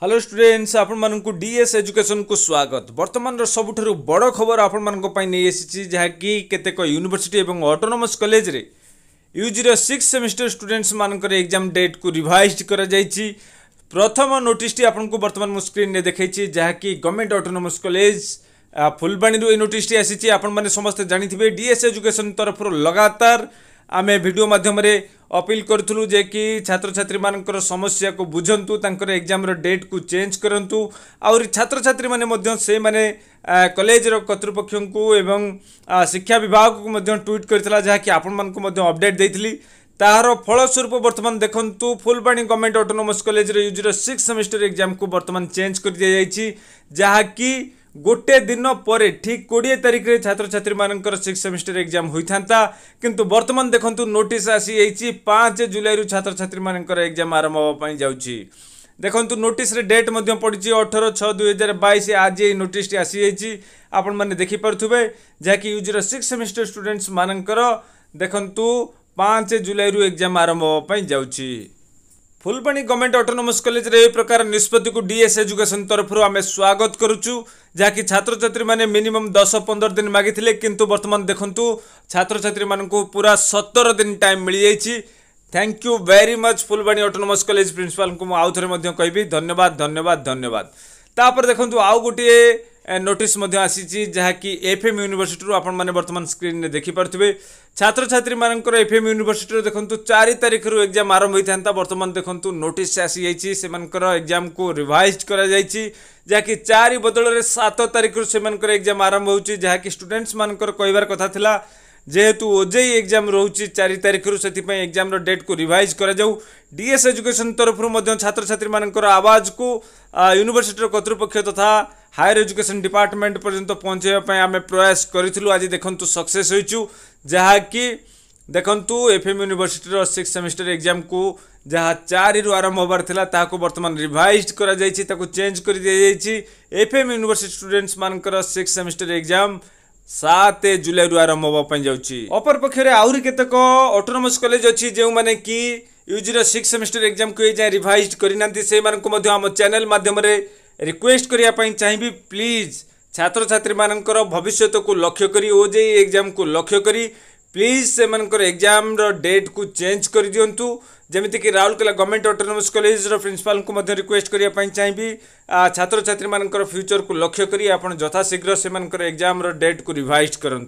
hello students আপনার DS education কু স্বাগত বর্তমান সবুঠার বড় খবর আপনার নিয়ে এসেছি যা কি কেতেক ইউনিভার্সিটি এবং অটোনোমস কলেজে ইউজির সিক্স সেমিস্টার স্টুডেন্টস মানকর এক্সাম ডেট কু রিভাইজ করা যাইছি প্রথম নোটিসটি আপনার বর্তমান মু স্ক্রিনে দেখাইছি যা কি গভর্নমেন্ট অটোনোমস কলেজ ফুলবাণী এই নোটিসটি আসিছি আপনার সমস্তে জাঁথিবে ডিএস এজুকেশন তরফর লগাতার आम भिडो मध्यम अपिल करूँ जे कि छात्र छात्री मान समस्या को बुझु तर एग्जाम डेट को चेंज करूँ आहरी छात्र छात्री मैंने कलेज कर्तृपक्ष शिक्षा विभाग को मध्य ट्विट करता जहाँकि देती तहार फलस्वरूप बर्तमान देखूँ Phulbani government autonomous college UG six semester exam को बर्तमान चेंज कर दी जाइए जहाँकि ଗୋଟିଏ ଦିନ ପରେ ଠିକ୍ କୋଡ଼ିଏ ତାରିଖରେ ଛାତ୍ରଛାତ୍ରୀମାନଙ୍କର ସିକ୍ସ ସେମିଷ୍ଟର ଏକ୍ଜାମ୍ ହୋଇଥାନ୍ତା କିନ୍ତୁ ବର୍ତ୍ତମାନ ଦେଖନ୍ତୁ ନୋଟିସ୍ ଆସିଯାଇଛି ପାଞ୍ଚ ଜୁଲାଇରୁ ଛାତ୍ରଛାତ୍ରୀମାନଙ୍କର ଏକ୍ଜାମ୍ ଆରମ୍ଭ ହେବା ପାଇଁ ଯାଉଛି ଦେଖନ୍ତୁ ନୋଟିସ୍ରେ ଡେଟ୍ ମଧ୍ୟ ପଡ଼ିଛି ଅଠର ଛଅ ଦୁଇହଜାର ବାଇଶ ଆଜି ଏହି ନୋଟିସ୍ଟି ଆସିଯାଇଛି ଆପଣମାନେ ଦେଖିପାରୁଥିବେ ଯାହାକି ୟୁଜିର ସିକ୍ସ ସେମିଷ୍ଟର ଷ୍ଟୁଡେଣ୍ଟସ୍ ମାନଙ୍କର ଦେଖନ୍ତୁ ପାଞ୍ଚ ଜୁଲାଇରୁ ଏକ୍ଜାମ୍ ଆରମ୍ଭ ହେବା ପାଇଁ ଯାଉଛି फुलवाणी गभर्नमेन्ट अटोनोमस कलेज प्रकार निष्पत्ति को डीएस एजुकेशन तरफ आम स्वागत गरुछु जहाँकि छात्र छात्रछात्री मैंने मिनिमम दस पंदर दिन मागिले किंतु बर्तमान देखु छात्रछात्री मान पूरा सतर दिन टाइम मिल जाइए thank you very much Phulbani autonomous college principal को आउ थे कहबी धन्यवाद धन्यवाद धन्यवाद तापर देखु आउ गोटे নোটিস ମଧ୍ୟ ଆସିଛି ଯାହାକି ଏଫ୍ଏମ୍ ୟୁନିଭର୍ସିଟିରୁ ଆପଣମାନେ ବର୍ତ୍ତମାନ ସ୍କ୍ରିନ୍ରେ ଦେଖିପାରୁଥିବେ ଛାତ୍ରଛାତ୍ରୀମାନଙ୍କର ଏଫ୍ଏମ୍ ୟୁନିଭର୍ସିଟିରୁ ଦେଖନ୍ତୁ ଚାରି ତାରିଖରୁ ଏକ୍ଜାମ୍ ଆରମ୍ଭ ହୋଇଥାନ୍ତା ବର୍ତ୍ତମାନ ଦେଖନ୍ତୁ ନୋଟିସ୍ ଆସିଯାଇଛି ସେମାନଙ୍କର ଏକ୍ଜାମ୍କୁ ରିଭାଇଜ୍ କରାଯାଇଛି ଯାହାକି ଚାରି ବଦଳରେ ସାତ ତାରିଖରୁ ସେମାନଙ୍କର ଏକ୍ଜାମ୍ ଆରମ୍ଭ ହେଉଛି ଯାହାକି ଷ୍ଟୁଡେଣ୍ଟସ୍ମାନଙ୍କର କହିବାର କଥା ଥିଲା जेहेतु ओजे एक्जाम रोचे चार तारिखर से एक्जाम डेट को रिभाइज करएस एजुकेशन तरफ छात्र छात्री मान आवाज को यूनिभर्सीटर करतृपक्ष तथा हायर एजुकेशन डिपार्टमेंट पर्यटन पहुँचापी आम प्रयास करूँ आज देखु सक्सेस जहाँकि देखु F M university six semester exam को जहाँ चारु आरंभ होबार बर्तमान रिभाइज कर चेज कर दी जाइए एफ एम यूनिभर्सीटी स्टूडेन्ट्स मानक सिक्स सेमिस्टर एग्जाम ସାତ ଜୁଲାଇରୁ ଆରମ୍ଭ ହେବା ପାଇଁ ଯାଉଛି ଅପରପକ୍ଷରେ ଆହୁରି କେତେକ ଅଟୋନମସ୍ କଲେଜ ଅଛି ଯେଉଁମାନେ କି ୟୁଜିର ସିକ୍ସ ସେମିଷ୍ଟର ଏକ୍ଜାମକୁ ଏ ଯାଏଁ ରିଭାଇଜ୍ କରିନାହାନ୍ତି ସେମାନଙ୍କୁ ମଧ୍ୟ ଆମ ଚ୍ୟାନେଲ ମାଧ୍ୟମରେ ରିକ୍ୱେଷ୍ଟ କରିବା ପାଇଁ ଚାହିଁବି ପ୍ଲିଜ୍ ଛାତ୍ରଛାତ୍ରୀମାନଙ୍କର ଭବିଷ୍ୟତକୁ ଲକ୍ଷ୍ୟ କରି ଓ ଜେଇ ଏକ୍ଜାମକୁ ଲକ୍ଷ୍ୟ କରି प्लीज से एग्जाम डेट को चेंज कर दिंतु जमीक Rourkela government autonomous college principal request करने चाहिए छात्र छात्री मानक फ्यूचर को लक्ष्य करथशीघ्र आपशीघ्र एग्जाम डेट को रिभाइज करूँ